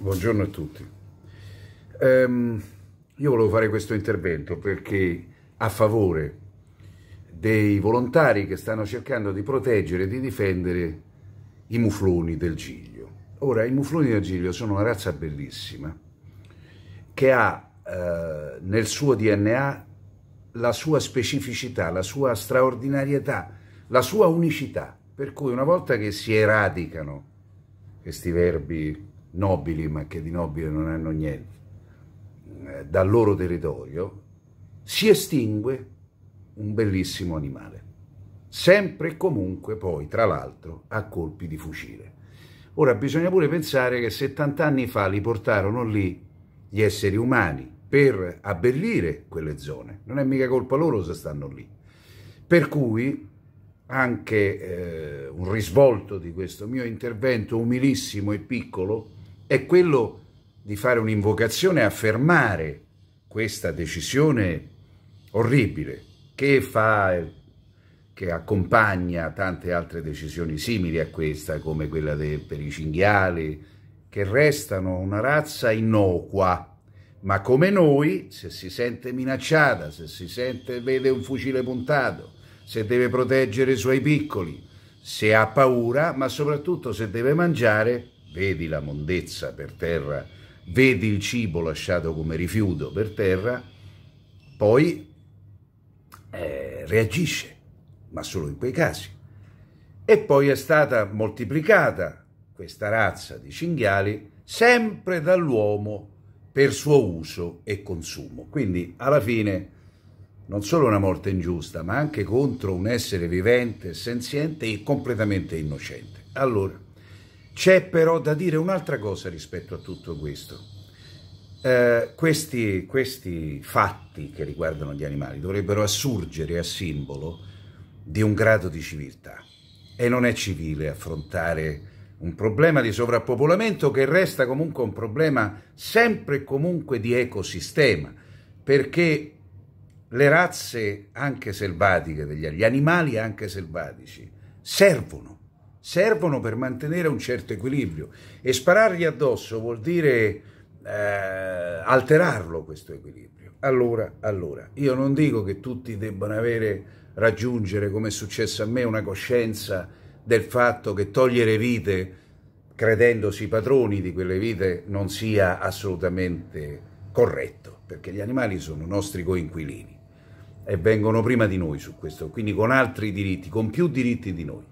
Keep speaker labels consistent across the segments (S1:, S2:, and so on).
S1: Buongiorno a tutti. Um, io volevo fare questo intervento perché a favore dei volontari che stanno cercando di proteggere e di difendere i mufloni del Giglio. Ora, i mufloni del Giglio sono una razza bellissima che ha eh, nel suo DNA la sua specificità, la sua straordinarietà, la sua unicità, per cui una volta che si eradicano questi verbi nobili ma che di nobile non hanno niente, eh, dal loro territorio, si estingue un bellissimo animale, sempre e comunque poi, tra l'altro, a colpi di fucile. Ora bisogna pure pensare che 70 anni fa li portarono lì gli esseri umani per abbellire quelle zone, non è mica colpa loro se stanno lì. Per cui anche eh, un risvolto di questo mio intervento umilissimo e piccolo è quello di fare un'invocazione a fermare questa decisione orribile che fa che accompagna tante altre decisioni simili a questa come quella de, per i cinghiali che restano una razza innocua ma come noi se si sente minacciata se si sente vede un fucile puntato se deve proteggere i suoi piccoli se ha paura ma soprattutto se deve mangiare vedi la mondezza per terra, vedi il cibo lasciato come rifiuto per terra, poi eh, reagisce, ma solo in quei casi. E poi è stata moltiplicata questa razza di cinghiali sempre dall'uomo per suo uso e consumo. Quindi alla fine non solo una morte ingiusta, ma anche contro un essere vivente, senziente e completamente innocente. Allora, c'è però da dire un'altra cosa rispetto a tutto questo. Eh, questi, questi fatti che riguardano gli animali dovrebbero assurgere a simbolo di un grado di civiltà. E non è civile affrontare un problema di sovrappopolamento che resta comunque un problema sempre e comunque di ecosistema, perché le razze anche selvatiche gli animali anche selvatici servono servono per mantenere un certo equilibrio e sparargli addosso vuol dire eh, alterarlo questo equilibrio. Allora, allora, io non dico che tutti debbano avere, raggiungere, come è successo a me, una coscienza del fatto che togliere vite credendosi padroni di quelle vite non sia assolutamente corretto, perché gli animali sono nostri coinquilini e vengono prima di noi su questo, quindi con altri diritti, con più diritti di noi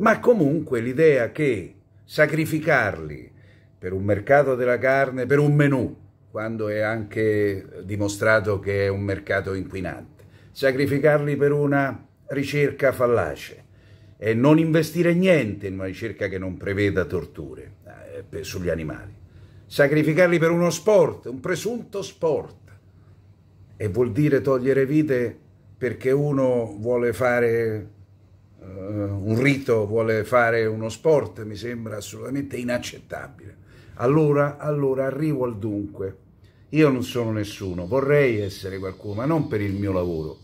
S1: ma comunque l'idea che sacrificarli per un mercato della carne, per un menù, quando è anche dimostrato che è un mercato inquinante, sacrificarli per una ricerca fallace e non investire niente in una ricerca che non preveda torture eh, sugli animali, sacrificarli per uno sport, un presunto sport, e vuol dire togliere vite perché uno vuole fare eh, un rito vuole fare uno sport, mi sembra assolutamente inaccettabile. Allora, allora arrivo al dunque. Io non sono nessuno, vorrei essere qualcuno, ma non per il mio lavoro,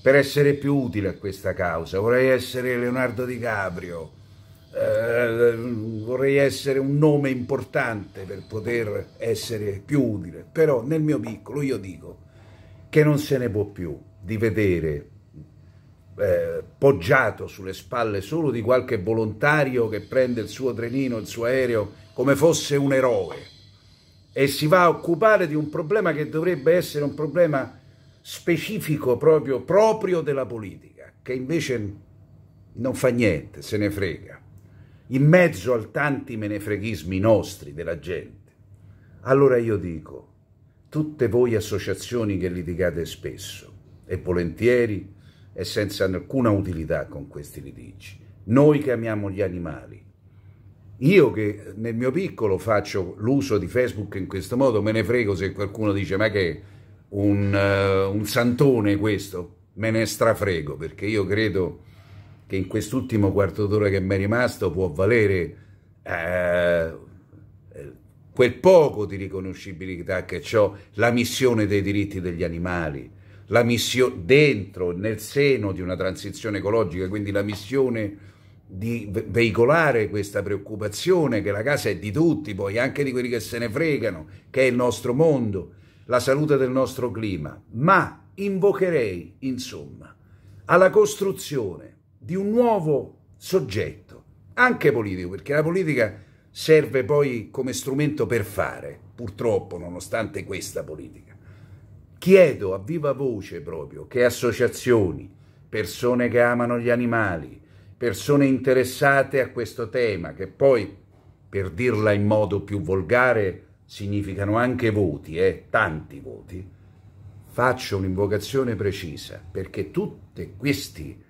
S1: per essere più utile a questa causa. Vorrei essere Leonardo Di Caprio, eh, vorrei essere un nome importante per poter essere più utile. Però nel mio piccolo io dico che non se ne può più di vedere eh, poggiato sulle spalle solo di qualche volontario che prende il suo trenino, il suo aereo, come fosse un eroe e si va a occupare di un problema che dovrebbe essere un problema specifico proprio, proprio della politica, che invece non fa niente, se ne frega, in mezzo al tanti menefreghismi nostri, della gente. Allora io dico, tutte voi associazioni che litigate spesso e volentieri, e senza alcuna utilità con questi litigi. Noi che amiamo gli animali, io che nel mio piccolo faccio l'uso di Facebook in questo modo, me ne frego se qualcuno dice ma che un, uh, un santone questo, me ne strafrego perché io credo che in quest'ultimo quarto d'ora che mi è rimasto può valere uh, quel poco di riconoscibilità che ho, la missione dei diritti degli animali, la missione dentro, nel seno di una transizione ecologica, quindi la missione di veicolare questa preoccupazione che la casa è di tutti, poi anche di quelli che se ne fregano, che è il nostro mondo, la salute del nostro clima, ma invocherei, insomma, alla costruzione di un nuovo soggetto, anche politico, perché la politica serve poi come strumento per fare, purtroppo, nonostante questa politica. Chiedo a viva voce proprio che associazioni, persone che amano gli animali, persone interessate a questo tema, che poi, per dirla in modo più volgare, significano anche voti, eh, tanti voti, faccio un'invocazione precisa perché tutti questi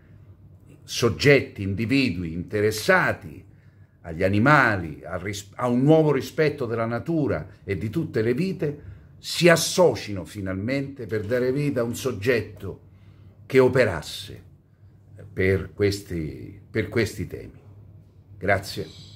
S1: soggetti, individui interessati agli animali, a, a un nuovo rispetto della natura e di tutte le vite, si associno finalmente per dare vita a un soggetto che operasse per questi, per questi temi. Grazie.